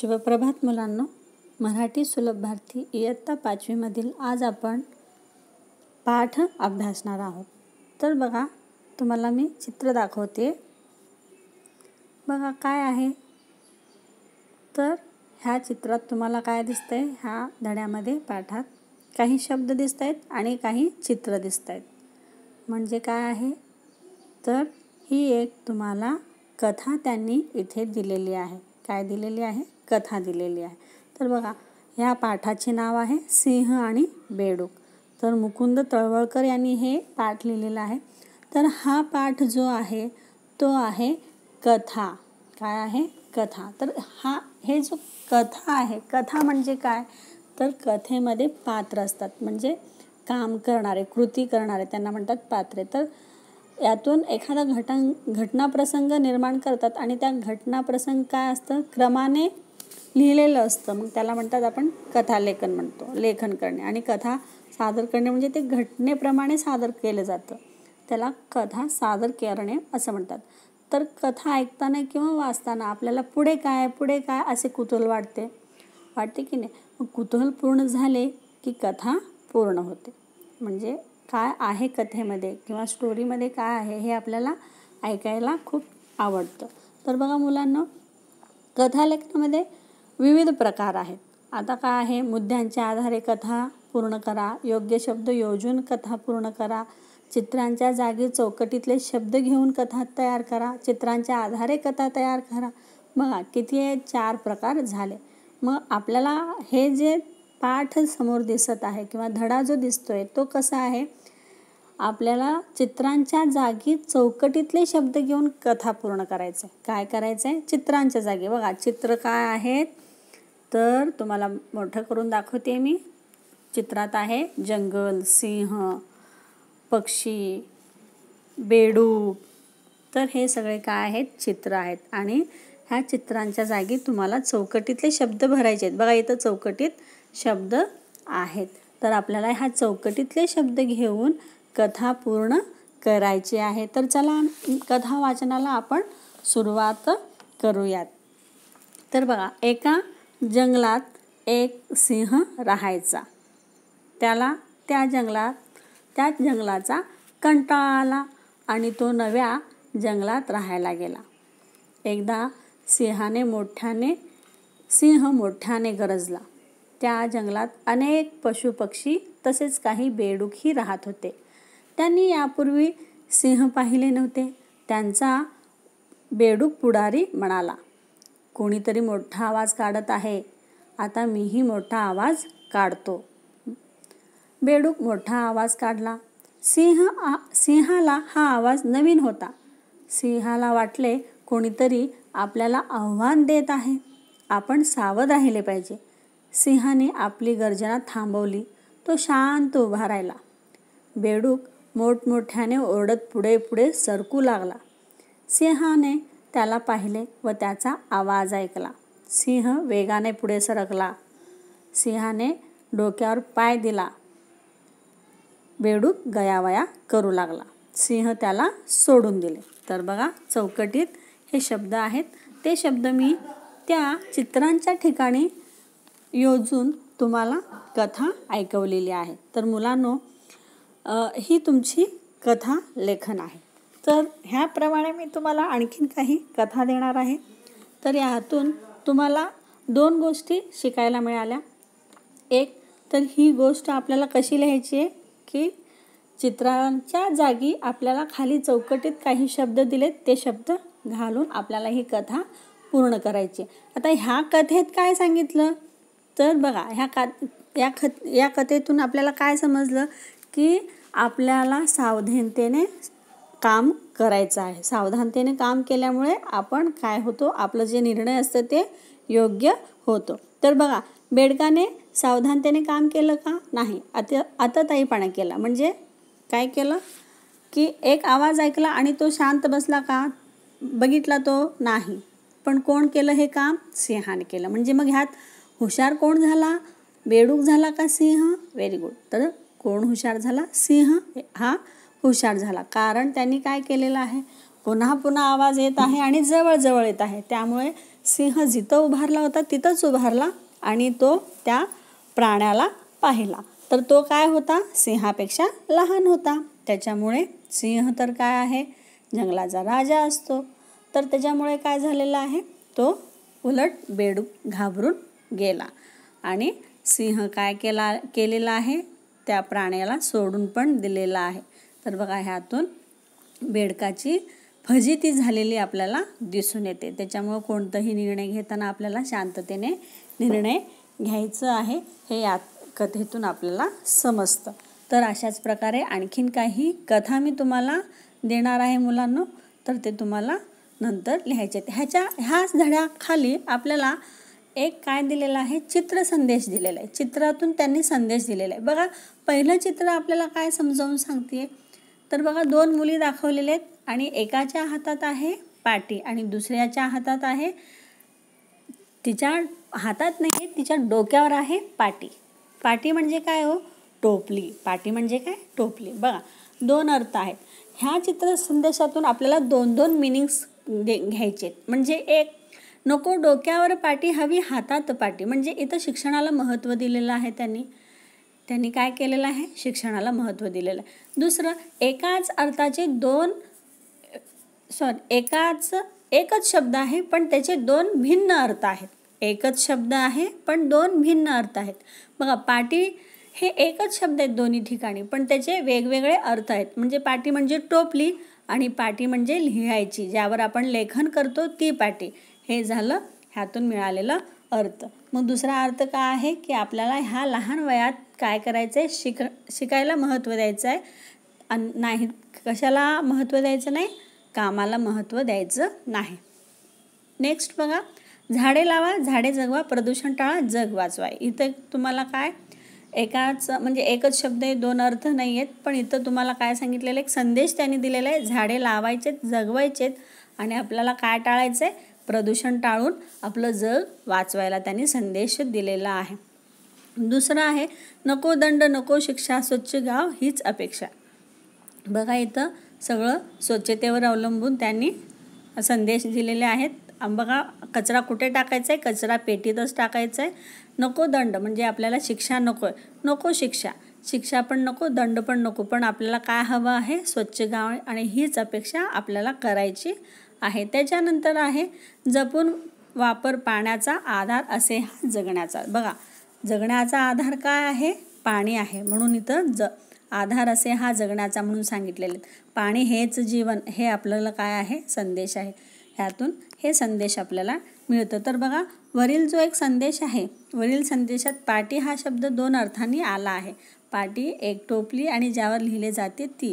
शिवप्रभात मुलांना मराठी सुलभ भारती इयत्ता पाचवीमधील आज आपण पाठ अभ्यासणार आहोत तर बघा तुम्हाला मी चित्र दाखवते बघा काय आहे तर ह्या चित्रात तुम्हाला काय दिसतं आहे ह्या धड्यामध्ये पाठात काही शब्द दिसत आहेत आणि काही चित्र दिसत आहेत म्हणजे काय आहे तर ही एक तुम्हाला कथा त्यांनी इथे दिलेली आहे काय दिलेली आहे कथा दिलेली आहे तर बघा ह्या पाठाचे नाव आहे सिंह आणि बेडूक तर मुकुंद तळवळकर यांनी हे पाठ लिहिलेला आहे तर हा पाठ जो आहे तो आहे कथा काय आहे कथा तर हा हे जो कथा आहे कथा म्हणजे काय तर कथेमध्ये पात्र असतात म्हणजे काम करणारे कृती करणारे त्यांना म्हणतात पात्रे तर यातून एखादा घटन घटनाप्रसंग निर्माण करतात आणि त्या घटनाप्रसंग काय असतं क्रमाने लिहिलेलं असतं मग त्याला म्हणतात आपण कथालेखन म्हणतो लेखन करणे आणि कथा सादर करणे म्हणजे ते घटनेप्रमाणे सादर केलं जातं त्याला कथा सादर करणे असं म्हणतात तर कथा ऐकताना किंवा वाचताना आपल्याला पुढे काय पुढे काय असे कुतूहल वाटते वाटते की नाही मग कुतूहल पूर्ण झाले की कथा पूर्ण होते म्हणजे काय आहे कथेमध्ये किंवा स्टोरीमध्ये काय आहे हे आपल्याला ऐकायला खूप आवडतं तर बघा मुलांना कथालेखनामध्ये विविध प्रकार आहेत आता काय आहे मुद्द्यांच्या आधारे कथा पूर्ण करा योग्य शब्द योजून कथा पूर्ण करा चित्रांच्या जागी चौकटीतले शब्द घेऊन कथा तयार करा चित्रांच्या आधारे कथा तयार करा बघा किती चार प्रकार झाले मग आपल्याला हे जे पाठ समोर दिसत आहे किंवा धडा जो दिसतोय तो कसा आहे आपल्याला चित्रांच्या जागी चौकटीतले शब्द घेऊन कथा पूर्ण आहे काय करायचं आहे चित्रांच्या जागी बघा चित्र काय आहेत तर तुम्हाला मोठं करून दाखवते मी चित्रात आहे जंगल सिंह पक्षी बेडू तर हे सगळे काय आहेत चित्र आहेत आणि ह्या चित्रांच्या जागी तुम्हाला चौकटीतले शब्द भरायचे आहेत बघा इथं चौकटीत शब्द आहेत तर आपल्याला ह्या चौकटीतले शब्द घेऊन कथा पूर्ण करायची आहे तर चला कथा वाचनाला आपण सुरुवात करूयात तर बघा एका जंगलात एक सिंह राहायचा त्याला त्या जंगलात त्याच जंगलाचा कंटाळा आला आणि तो नव्या जंगलात राहायला गेला एकदा सिंहाने मोठ्याने सिंह मोठ्याने गरजला त्या जंगलात अनेक पशुपक्षी तसेच काही बेडूकही राहत होते त्यांनी यापूर्वी सिंह पाहिले नव्हते त्यांचा बेडूक पुढारी म्हणाला कोणीतरी मोठा आवाज काढत आहे आता मीही मोठा आवाज काढतो बेडूक मोठा आवाज काढला सिंह आ सिंहाला हा आवाज नवीन होता सिंहाला वाटले कोणीतरी आपल्याला आव्हान देत आहे आपण सावध राहिले पाहिजे सिंहाने आपली गर्जना थांबवली तो शांत उभा राहिला बेडूक मोठमोठ्याने ओरडत पुढे पुढे सरकू लागला सिंहाने त्याला पाहिले व त्याचा आवाज ऐकला सिंह वेगाने पुढे सरकला सिंहाने डोक्यावर पाय दिला बेडूक गयावया करू लागला सिंह त्याला सोडून दिले तर बघा चौकटीत हे शब्द आहेत ते शब्द मी त्या चित्रांच्या ठिकाणी योजून तुम्हाला कथा ऐकवलेली आहे तर मुलांनो ही तुमची कथा लेखन आहे तर ह्याप्रमाणे मी तुम्हाला आणखीन काही कथा देणार आहे तर यातून तुम्हाला दोन गोष्टी शिकायला मिळाल्या एक तर ही गोष्ट आपल्याला कशी लिहायची आहे की चित्रांच्या जागी आपल्याला खाली चौकटीत काही शब्द दिलेत ते शब्द घालून आपल्याला ही कथा पूर्ण करायची आता ह्या कथेत काय सांगितलं तर बघा ह्या का या ख या कथेतून आपल्याला काय समजलं की आपल्याला सावधानतेने काम करायचं आहे सावधानतेने काम केल्यामुळे आपण काय होतो आपलं जे निर्णय असतं ते योग्य होतो तर बघा बेडकाने सावधानतेने काम केलं का नाही आता आता ताईपणा केला म्हणजे काय केलं की एक आवाज ऐकला आणि तो शांत बसला का बघितला तो नाही पण कोण केलं हे काम सिंहाने केलं म्हणजे मग ह्यात हुशार कोण झाला बेडूक झाला का सिंह व्हेरी गुड तर कोण हुशार झाला सिंह हा हुशार झाला कारण त्यांनी काय केलेलं आहे पुन्हा पुन्हा आवाज येत आहे आणि जवळजवळ येत आहे त्यामुळे सिंह जिथं उभारला होता तिथंच उभारला आणि तो त्या प्राण्याला पाहिला तर तो काय होता सिंहापेक्षा लहान होता त्याच्यामुळे सिंह तर काय आहे जंगलाचा राजा असतो तर त्याच्यामुळे काय झालेला आहे तो उलट बेडू घाबरून गेला आणि सिंह काय केला केलेला आहे त्या प्राण्याला सोडून पण दिलेला आहे तर बघा ह्यातून बेडकाची फजी ती झालेली आपल्याला दिसून येते त्याच्यामुळं कोणताही निर्णय घेताना आपल्याला शांततेने निर्णय घ्यायचं आहे हे या कथेतून आपल्याला समजतं तर अशाच प्रकारे आणखीन काही कथा मी तुम्हाला देणार आहे मुलांनो तर ते तुम्हाला नंतर लिहायचे ह्याच्या ह्याच धड्याखाली आपल्याला एक काय दिलेला आहे चित्र संदेश दिलेला आहे चित्रातून त्यांनी संदेश दिलेला आहे बघा पहिलं चित्र आपल्याला काय समजावून सांगते तर बघा दोन मुली दाखवलेल्या आहेत आणि एकाच्या हातात आहे पाटी आणि दुसऱ्याच्या हातात आहे तिच्या हातात नाही तिच्या डोक्यावर आहे पाटी पाटी म्हणजे काय हो टोपली पाटी म्हणजे काय टोपली बघा दोन अर्थ आहेत ह्या चित्र संदेशातून आपल्याला दोन दोन मिनिंग्स घे घ्यायचे म्हणजे एक नको डोक्यावर पाटी हवी हातात पाटी म्हणजे इथं शिक्षणाला महत्त्व दिलेलं आहे त्यांनी त्यांनी काय केलेलं आहे शिक्षणाला महत्त्व दिलेलं आहे दुसरं एकाच अर्थाचे दोन सॉरी एकाच एकच शब्द आहे पण त्याचे दोन भिन्न अर्थ आहेत एकच शब्द आहे पण दोन भिन्न अर्थ आहेत बघा पाटी हे एकच शब्द आहेत दोन्ही ठिकाणी पण त्याचे वेगवेगळे अर्थ आहेत म्हणजे पाटी म्हणजे टोपली आणि पाटी म्हणजे लिहायची ज्यावर आपण लेखन करतो ती पाटी हे झालं ह्यातून मिळालेलं अर्थ मग दुसरा अर्थ काय आहे की आपल्याला ह्या लहान वयात काय करायचं आहे शिक शिकायला महत्त्व द्यायचं आहे आणि नाही कशाला महत्त्व द्यायचं नाही कामाला महत्त्व द्यायचं नाही नेक्स्ट बघा झाडे लावा झाडे जगवा प्रदूषण टाळा जग वाचवा इथं तुम्हाला काय एकाच म्हणजे एकच शब्द आहे दोन अर्थ नाही आहेत पण इथं तुम्हाला काय सांगितलेलं एक संदेश त्यांनी दिलेला आहे झाडे लावायचेत जगवायचेत आणि आपल्याला काय टाळायचं आहे प्रदूषण टाळून आपलं जग वाचवायला त्यांनी संदेश दिलेला आहे दुसरं आहे नको दंड नको शिक्षा स्वच्छ गाव हीच अपेक्षा बघा इथं सगळं स्वच्छतेवर अवलंबून त्यांनी संदेश दिलेले आहेत बघा कचरा कुठे टाकायचा आहे कचरा पेटीतच टाकायचा आहे नको दंड म्हणजे आपल्याला शिक्षा नको आहे नको शिक्षा शिक्षा पण नको दंड पण नको पण आपल्याला काय हवं आहे स्वच्छ गाव आणि हीच अपेक्षा आपल्याला करायची आहे त्याच्यानंतर आहे जपून वापर पाण्याचा आधार असे हा जगण्याचा बघा जगण्याचा आधार काय आहे पाणी आहे म्हणून इथं ज आधार असे हा जगण्याचा म्हणून सांगितलेले पाणी हेच जीवन हे आपल्याला काय आहे संदेश आहे ह्यातून हे संदेश आपल्याला मिळतं तर बघा वरील जो एक संदेश आहे वरील संदेशात पाटी हा शब्द दोन अर्थांनी आला आहे पाटी एक टोपली आणि ज्यावर लिहिले जाते ती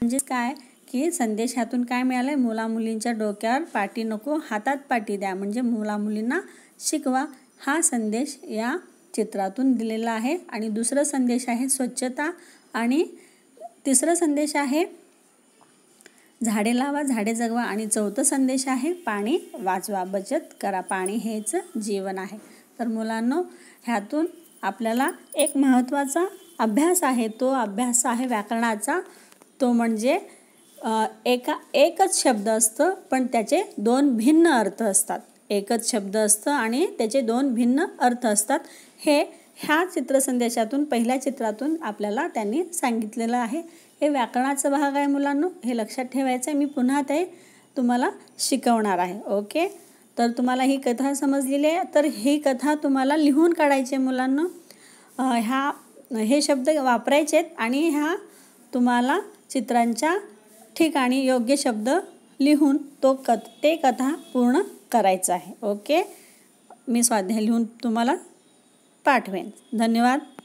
म्हणजे काय की संदेश ह्यातून काय मिळालं आहे मुलामुलींच्या डोक्यावर पाटी नको हातात पाटी द्या म्हणजे मुलामुलींना शिकवा हा संदेश या चित्रातून दिलेला आहे आणि दुसरा संदेश आहे स्वच्छता आणि तिसरा संदेश आहे झाडे लावा झाडे जगवा आणि चौथा संदेश आहे पाणी वाचवा बचत करा पाणी हेच जीवन आहे तर मुलांनो ह्यातून आपल्याला एक महत्त्वाचा अभ्यास आहे तो अभ्यास आहे व्याकरणाचा तो म्हणजे एका एकच शब्द असतं पण त्याचे दोन भिन्न अर्थ असतात एकच शब्द असतं आणि त्याचे दोन भिन्न अर्थ असतात हे ह्या चित्रसंदेशातून पहिल्या चित्रातून आपल्याला त्यांनी सांगितलेलं आहे हे व्याकरणाचा भाग आहे मुलांनो हे लक्षात ठेवायचं आहे मी पुन्हा ते तुम्हाला शिकवणार आहे ओके तर तुम्हाला ही कथा समजलेली आहे तर ही कथा तुम्हाला लिहून काढायची आहे मुलांना ह्या हे शब्द वापरायचे आहेत आणि ह्या तुम्हाला चित्रांच्या ठिकाणी योग्य शब्द लिहून तो कथ ते कथा पूर्ण करायचं आहे ओके मी स्वाध्याय लिहून तुम्हाला पाठवेन धन्यवाद